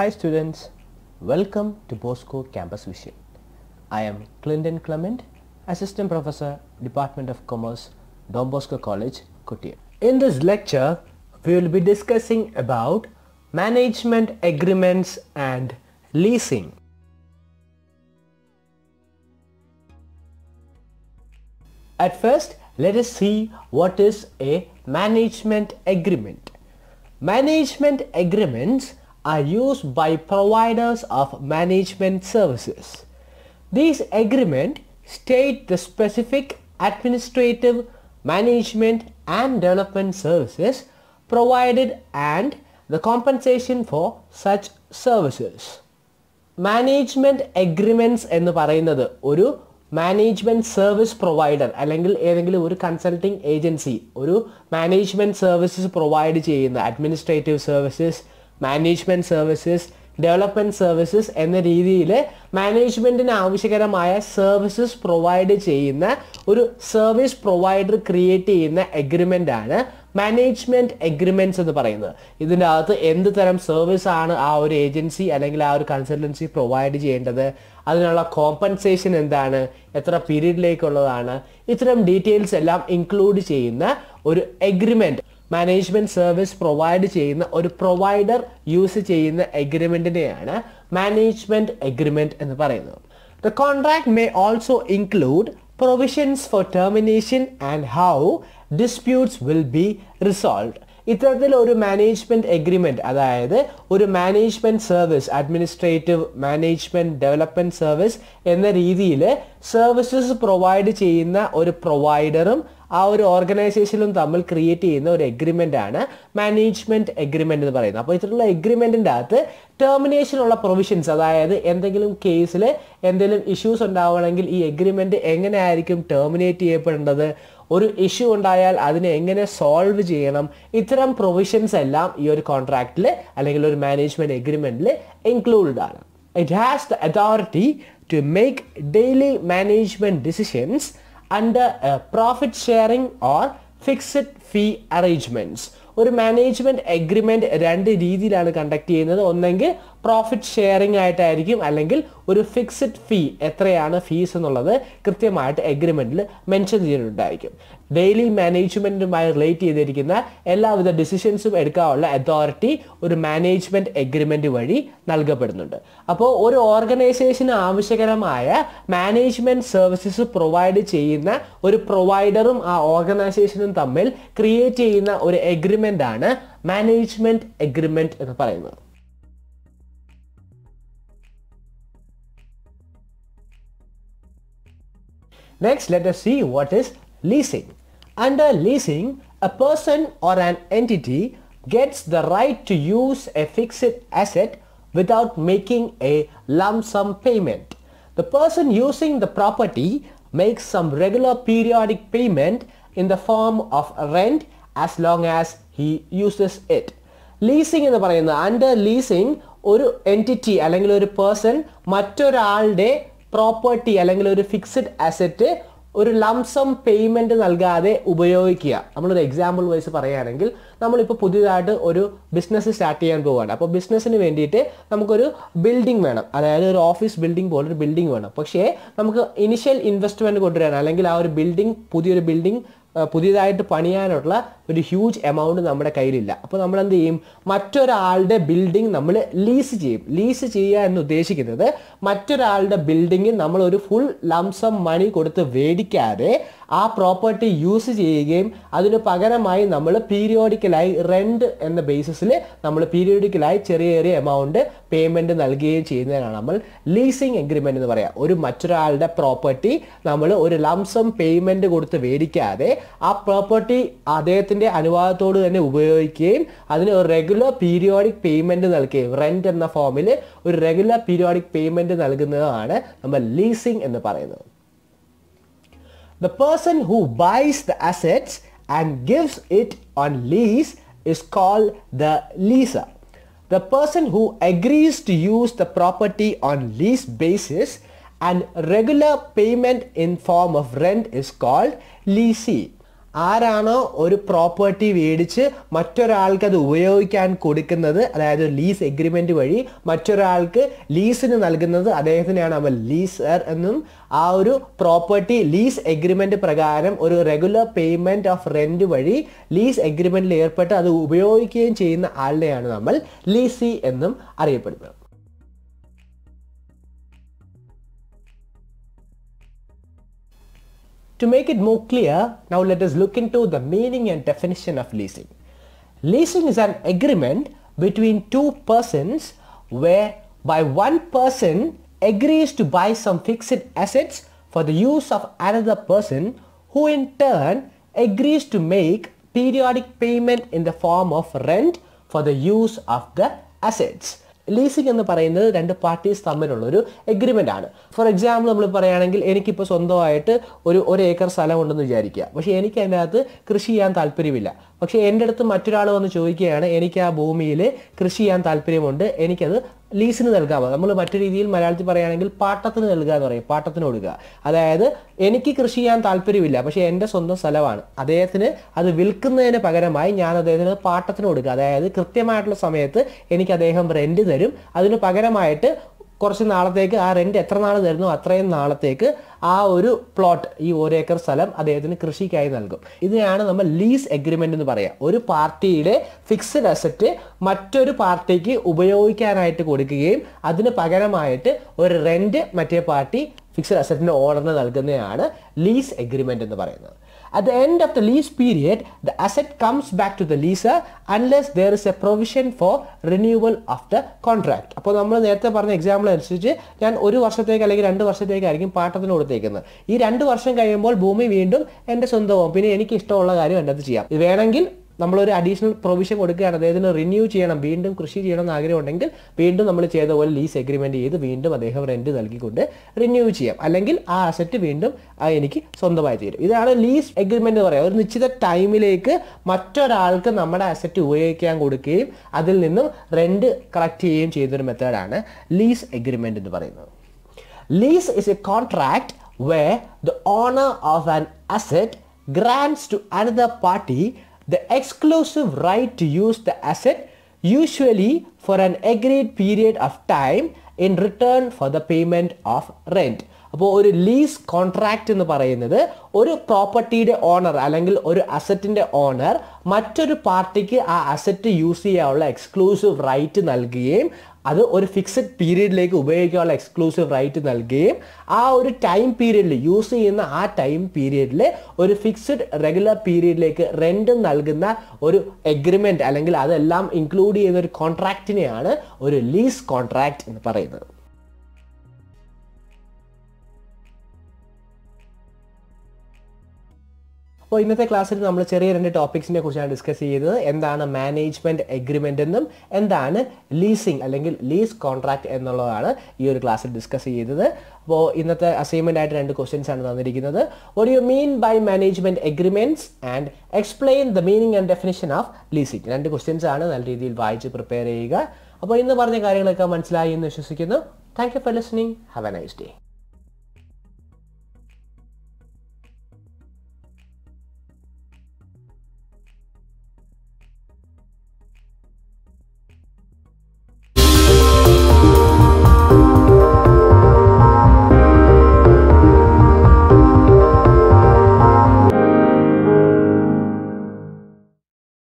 Hi students, welcome to Bosco Campus Vision. I am Clinton Clement, Assistant Professor, Department of Commerce, Don Bosco College, Kutia. In this lecture, we will be discussing about management agreements and leasing. At first, let us see what is a management agreement. Management agreements are used by providers of management services. These agreements state the specific administrative, management and development services provided and the compensation for such services. Management agreements എന്ന് പറയുന്നത് management service provider. Provider അല്ലെങ്കിൽ ഏതെങ്കിലും consulting agency. Agency management services services provide ചെയ്യുന്ന administrative services. Management services development services എന്ന രീതിയിൽ മാനേജ്മെൻറ്റിന് ആവശ്യകരമായ services provide ചെയ്യുന്ന ഒരു സർവീസ് പ്രൊവൈഡർ ക്രിയേറ്റ് ചെയ്യുന്ന അഗ്രിമെൻ്റ് ആണ് മാനേജ്മെന്റ് എഗ്രിമെന്റ്സ് എന്ന് പറയുന്നത് ഇതിൻ്റെ അകത്ത് എന്ത് തരം സർവീസ് ആണ് ആ ഒരു ഏജൻസി അല്ലെങ്കിൽ ആ ഒരു കൺസൾട്ടൻസി പ്രൊവൈഡ് ചെയ്യേണ്ടത് അതിനുള്ള കോമ്പൻസേഷൻ എന്താണ് എത്ര പീരീഡിലേക്കുള്ളതാണ് ഇത്തരം ഡീറ്റെയിൽസ് എല്ലാം ഇൻക്ലൂഡ് ചെയ്യുന്ന ഒരു എഗ്രിമെന്റ് മാനേജ്മെന്റ് സർവീസ് പ്രൊവൈഡ് ചെയ്യുന്ന ഒരു പ്രൊവൈഡർ യൂസ് ചെയ്യുന്ന എഗ്രിമെന്റിനെയാണ് മാനേജ്മെന്റ് എഗ്രിമെന്റ് എന്ന് പറയുന്നത് the contract may also include provisions for termination and how disputes will be resolved ഇത്തരത്തിൽ ഒരു മാനേജ്മെന്റ് എഗ്രിമെന്റ് അതായത് ഒരു management service administrative management development service എന്ന രീതിയിൽ സർവീസസ് പ്രൊവൈഡ് ചെയ്യുന്ന ഒരു പ്രൊവൈഡറും ആ ഒരു ഓർഗനൈസേഷനും തമ്മിൽ ക്രിയേറ്റ് ചെയ്യുന്ന ഒരു എഗ്രിമെന്റ് ആണ് മാനേജ്മെന്റ് എഗ്രിമെന്റ് എന്ന് പറയുന്നത് അപ്പോൾ ഇത്തരത്തിലുള്ള എഗ്രിമെൻറ്റിൻ്റെ അകത്ത് ഉള്ള പ്രൊവിഷൻസ് അതായത് എന്തെങ്കിലും കേസിൽ എന്തെങ്കിലും ഇഷ്യൂസ് ഉണ്ടാവുകയാണെങ്കിൽ ഈ എഗ്രിമെന്റ് എങ്ങനെയായിരിക്കും ടെർമിനേറ്റ് ചെയ്യപ്പെടേണ്ടത് ഒരു ഇഷ്യൂ ഉണ്ടായാൽ അതിനെ എങ്ങനെ സോൾവ് ചെയ്യണം ഇത്തരം പ്രൊവിഷൻസ് എല്ലാം ഈ ഒരു കോൺട്രാക്റ്റിൽ അല്ലെങ്കിൽ ഒരു മാനേജ്മെന്റ് എഗ്രിമെന്റിൽ ഇൻക്ലൂഡഡ് ആണ് it has the authority to make daily management decisions under profit sharing or fixed fee arrangements ഒരു മാനേജ്മെന്റ് എഗ്രിമെന്റ് രണ്ട് രീതിയിലാണ് കണ്ടക്ട് ചെയ്യുന്നത് ഒന്നെങ്കിൽ പ്രോഫിറ്റ് ഷെയറിംഗ് ആയിട്ടായിരിക്കും അല്ലെങ്കിൽ ഒരു ഫിക്സഡ് ഫീ എത്രയാണ് ഫീസ് എന്നുള്ളത് കൃത്യമായിട്ട് എഗ്രിമെന്റിൽ മെൻഷൻ ചെയ്തിട്ടുണ്ടായിരിക്കും ഡെയിലി മാനേജ്മെന്റുമായി റിലേറ്റ് ചെയ്തിരിക്കുന്ന എല്ലാവിധ ഡിസിഷൻസും എടുക്കാനുള്ള അതോറിറ്റി ഒരു മാനേജ്മെന്റ് എഗ്രിമെന്റ് വഴി നൽകപ്പെടുന്നുണ്ട് അപ്പോൾ ഒരു ഓർഗനൈസേഷന് ആവശ്യകരമായ മാനേജ്മെന്റ് സർവീസസ് പ്രൊവൈഡ് ചെയ്യുന്ന ഒരു പ്രൊവൈഡറും ആ ഓർഗനൈസേഷനും തമ്മിൽ ക്രിയേറ്റ് ചെയ്യുന്ന ഒരു എഗ്രിമെന്റ് ആണ് മാനേജ്മെന്റ് എഗ്രിമെന്റ് എന്ന് പറയുന്നത് Next, let us see what is leasing. Under leasing, a person or an entity gets the right to use a fixed asset without making a lump sum payment. The person using the property makes some regular periodic payment in the form of rent as long as he uses it. Leasing എന്ന് പറയുന്നത് under leasing ഒരു entity അല്ലെങ്കിൽ ഒരു person മറ്റൊരാളുടെ property, അല്ലെങ്കിൽ fixed asset asset ഒരു lump sum payment നൽകാതെ ഉപയോഗിക്കുക നമ്മളൊരു എക്സാമ്പിൾ വൈസ് പറയുകയാണെങ്കിൽ നമ്മളിപ്പോൾ പുതിയതായിട്ട് ഒരു ബിസിനസ് സ്റ്റാർട്ട് ചെയ്യാൻ പോവുകയാണ് അപ്പോൾ ബിസിനസ്സിന് വേണ്ടിയിട്ട് നമുക്കൊരു ബിൽഡിംഗ് വേണം അതായത് ഒരു ഓഫീസ് ബിൽഡിംഗ് പോലെ ഒരു ബിൽഡിംഗ് വേണം പക്ഷേ നമുക്ക് ഇനിഷ്യൽ ഇൻവെസ്റ്റ്മെൻറ്റ് കൊണ്ടുവരാൻ അല്ലെങ്കിൽ ആ ഒരു ബിൽഡിംഗ് പുതിയൊരു ബിൽഡിംഗ് പുതിയതായിട്ട് പണിയാനുള്ള ഒരു ഹ്യൂജ് എമൗണ്ട് നമ്മുടെ കയ്യിലില്ല അപ്പോൾ നമ്മൾ എന്ത് ചെയ്യും മറ്റൊരാളുടെ ബിൽഡിംഗ് നമ്മൾ ലീസ് ചെയ്യും ലീസ് ചെയ്യുക എന്ന് ഉദ്ദേശിക്കുന്നത് മറ്റൊരാളുടെ ബിൽഡിംഗ് നമ്മൾ ഒരു ഫുൾ ലംസം മണി കൊടുത്ത് മേടിക്കാതെ ആ പ്രോപ്പർട്ടി യൂസ് ചെയ്യുകയും അതിന് പകരമായി നമ്മൾ പീരിയോഡിക്കലായി റെൻറ്റ് എന്ന ബേസിസിൽ നമ്മൾ പീരിയോഡിക്കലായി ചെറിയ ചെറിയ എമൗണ്ട് പേയ്മെൻറ്റ് നൽകുകയും ചെയ്യുന്നതിനാണ് നമ്മൾ ലീസിങ് എഗ്രിമെൻ്റ് എന്ന് പറയുക ഒരു മറ്റൊരാളുടെ പ്രോപ്പർട്ടി നമ്മൾ ഒരു ലംസം പേയ്മെൻറ്റ് കൊടുത്ത് മേടിക്കാതെ ആ പ്രോപ്പർട്ടി അദ്ദേഹത്തിൻ്റെ അനുവാദത്തോട് തന്നെ ഉപയോഗിക്കുകയും അതിന് ഒരു റെഗുലർ പീരിയോഡിക് പേയ്മെൻറ്റ് നൽകുകയും റെൻറ്റ് എന്ന ഫോമിൽ ഒരു റെഗുലർ പീരിയോഡിക് പേയ്മെൻറ്റ് നൽകുന്നതാണ് നമ്മൾ ലീസിങ് എന്ന് പറയുന്നത് The person who buys the assets and gives it on lease is called the leaser. The person who agrees to use the property on lease basis and regular payment in form of rent is called lessee. ആരാണോ ഒരു property മേടിച്ച് മറ്റൊരാൾക്ക് അത് ഉപയോഗിക്കാൻ കൊടുക്കുന്നത് അതായത് lease agreement വഴി മറ്റൊരാൾക്ക് ലീസിന് നൽകുന്നത് അദ്ദേഹത്തിനെയാണ് നമ്മൾ ലീസർ എന്നും ആ ഒരു പ്രോപ്പർട്ടി ലീസ് എഗ്രിമെൻ്റ് പ്രകാരം ഒരു റെഗുലർ പേയ്മെൻറ്റ് ഓഫ് റെൻറ്റ് വഴി ലീസ് എഗ്രിമെൻറ്റിൽ ഏർപ്പെട്ട് അത് ഉപയോഗിക്കുകയും ചെയ്യുന്ന ആളിനെയാണ് നമ്മൾ ലീസി എന്നും അറിയപ്പെടുന്നത് To make it more clear, now let us look into the meaning and definition of leasing. Leasing is an agreement between two persons where by one person agrees to buy some fixed assets for the use of another person who in turn agrees to make periodic payment in the form of rent for the use of the assets. Leasing എന്ന് പറയുന്നത് രണ്ട് parties തമ്മിലുള്ള ഒരു agreement ആണ് for example നമ്മൾ പറയുകയാണെങ്കിൽ എനിക്കിപ്പോൾ സ്വന്തമായിട്ട് ഒരു ഒരു ഏക്കർ ഉണ്ടെന്ന് വിചാരിക്കുക പക്ഷേ എനിക്ക് അതിൻ്റെ അകത്ത് കൃഷി ചെയ്യാൻ താല്പര്യമില്ല പക്ഷേ എൻ്റെ അടുത്ത് മറ്റൊരാൾ വന്ന് ചോദിക്കുകയാണ് എനിക്ക് ആ ഭൂമിയിൽ കൃഷി ചെയ്യാൻ താല്പര്യമുണ്ട് എനിക്കത് ലീസിന് നൽകാമോ നമ്മൾ മറ്റു രീതിയിൽ മലയാളത്തിൽ പറയുകയാണെങ്കിൽ പാട്ടത്തിന് നൽകുക എന്ന് പറയും പാട്ടത്തിന് കൊടുക്കുക അതായത് എനിക്ക് കൃഷി ചെയ്യാൻ താല്പര്യമില്ല പക്ഷേ എൻ്റെ സ്വന്തം സ്ഥലമാണ് അദ്ദേഹത്തിന് അത് വിൽക്കുന്നതിന് പകരമായി ഞാൻ അദ്ദേഹത്തിന് പാട്ടത്തിന് കൊടുക്കുക അതായത് കൃത്യമായിട്ടുള്ള സമയത്ത് എനിക്ക് അദ്ദേഹം റെൻറ്റ് തരും അതിന് പകരമായിട്ട് കുറച്ച് നാളത്തേക്ക് ആ റെൻറ്റ് എത്ര നാൾ തരുന്നു അത്രയും നാളത്തേക്ക് ആ ഒരു പ്ലോട്ട് ഈ ഒരേക്കർ സ്ഥലം അദ്ദേഹത്തിന് കൃഷിക്കായി നൽകും ഇതിനെയാണ് നമ്മൾ ലീസ് എഗ്രിമെൻ്റ് എന്ന് പറയുക ഒരു പാർട്ടിയുടെ ഫിക്സഡ് അസറ്റ് മറ്റൊരു പാർട്ടിക്ക് ഉപയോഗിക്കാനായിട്ട് കൊടുക്കുകയും അതിന് പകരമായിട്ട് ഒരു റെൻറ്റ് മറ്റേ പാർട്ടി ഫിക്സഡ് അസറ്റിൻ്റെ ഓണറിന് നൽകുന്നതാണ് ലീസ് എഗ്രിമെൻ്റ് എന്ന് പറയുന്നത് At the end of the lease period, the asset comes back to the leaser unless there is a provision for renewal of the contract. അപ്പോൾ നമ്മൾ നേരത്തെ പറഞ്ഞ എക്സാമ്പിൾ അനുസരിച്ച് ഞാൻ ഒരു വർഷത്തേക്ക് അല്ലെങ്കിൽ രണ്ട് ആയിരിക്കും പാട്ടത്തിന് കൊടുത്തേക്കുന്നത് ഈ രണ്ട് വർഷം കഴിയുമ്പോൾ ഭൂമി വീണ്ടും എൻ്റെ സ്വന്തമാവും പിന്നെ എനിക്ക് ഇഷ്ടമുള്ള കാര്യം എൻ്റെ അത് ചെയ്യാം വേണമെങ്കിൽ നമ്മളൊരു അഡീഷണൽ പ്രൊവിഷൻ കൊടുക്കുകയാണ് അതായത് റിന്യൂ ചെയ്യണം വീണ്ടും കൃഷി ചെയ്യണം എന്ന് ഉണ്ടെങ്കിൽ വീണ്ടും നമ്മൾ ചെയ്ത പോലെ ലീസ് എഗ്രിമെൻ്റ് ചെയ്ത് വീണ്ടും അദ്ദേഹം റെന്റ് നൽകിക്കൊണ്ട് റിന്യൂ ചെയ്യാം അല്ലെങ്കിൽ ആ അസറ്റ് വീണ്ടും എനിക്ക് സ്വന്തമായി തീരും ഇതാണ് ലീസ് എഗ്രിമെൻ്റ് എന്ന് പറയുക ഒരു നിശ്ചിത ടൈമിലേക്ക് മറ്റൊരാൾക്ക് നമ്മുടെ അസറ്റ് ഉപയോഗിക്കാൻ കൊടുക്കുകയും അതിൽ നിന്നും റെന്റ് കളക്ട് ചെയ്യുകയും ചെയ്യുന്നൊരു മെത്തേഡാണ് ലീസ് എഗ്രിമെൻ്റ് എന്ന് പറയുന്നത് lease is a contract way the owner of an asset grants to another party the exclusive right to use the asset usually for an agreed period of time in return for the payment of rent. അപ്പോൾ ഒരു lease contract എന്ന് പറയുന്നത് ഒരു പ്രോപ്പർട്ടിയുടെ owner അല്ലെങ്കിൽ ഒരു അസറ്റിൻ്റെ owner മറ്റൊരു പാർട്ടിക്ക് ആ അസറ്റ് യൂസ് ചെയ്യാനുള്ള എക്സ്ക്ലൂസീവ് റൈറ്റ് നൽകുകയും അത് ഒരു ഫിക്സഡ് പീരീഡിലേക്ക് ഉപയോഗിക്കാനുള്ള എക്സ്ക്ലൂസീവ് റൈറ്റ് നൽകുകയും ആ ഒരു ടൈം പീരീഡിൽ യൂസ് ചെയ്യുന്ന ആ ടൈം പീരീഡിൽ ഒരു ഫിക്സഡ് റെഗുലർ പീരീഡിലേക്ക് റെൻ്റ് നൽകുന്ന ഒരു എഗ്രിമെൻറ്റ് അല്ലെങ്കിൽ അതെല്ലാം ഇൻക്ലൂഡ് ചെയ്യുന്ന ഒരു കോൺട്രാക്റ്റിനെയാണ് ഒരു ലീസ് കോൺട്രാക്റ്റ് എന്ന് പറയുന്നത് അപ്പോൾ ഇന്നത്തെ ക്ലാസ്സിൽ നമ്മൾ ചെറിയ രണ്ട് ടോപ്പിക്സിനെ കുറിച്ചാണ് ഡിസ്കസ് ചെയ്യുന്നത് എന്താണ് മാനേജ്മെന്റ് എഗ്രിമെന്റ് എന്നും എന്താണ് ലീസിംഗ് അല്ലെങ്കിൽ ലീസ് കോൺട്രാക്ട് എന്നുള്ളതാണ് ഈ ഒരു ക്ലാസ്സിൽ ഡിസ്കസ് ചെയ്തത് അപ്പോൾ ഇന്നത്തെ അസൈൻമെന്റ് ആയിട്ട് രണ്ട് ക്വസ്റ്റ്യൻസ് ആണ് തന്നിരിക്കുന്നത് what you mean by management agreements and explain the meaning and definition of leasing രണ്ട് ക്വസ്റ്റ്യൻസ് ആണ് നല്ല രീതിയിൽ വായിച്ച് പ്രിപ്പയർ ചെയ്യുക അപ്പോൾ ഇന്ന് പറഞ്ഞ കാര്യങ്ങളൊക്കെ മനസ്സിലായി എന്ന് വിശ്വസിക്കുന്നു thank you for listening have a nice day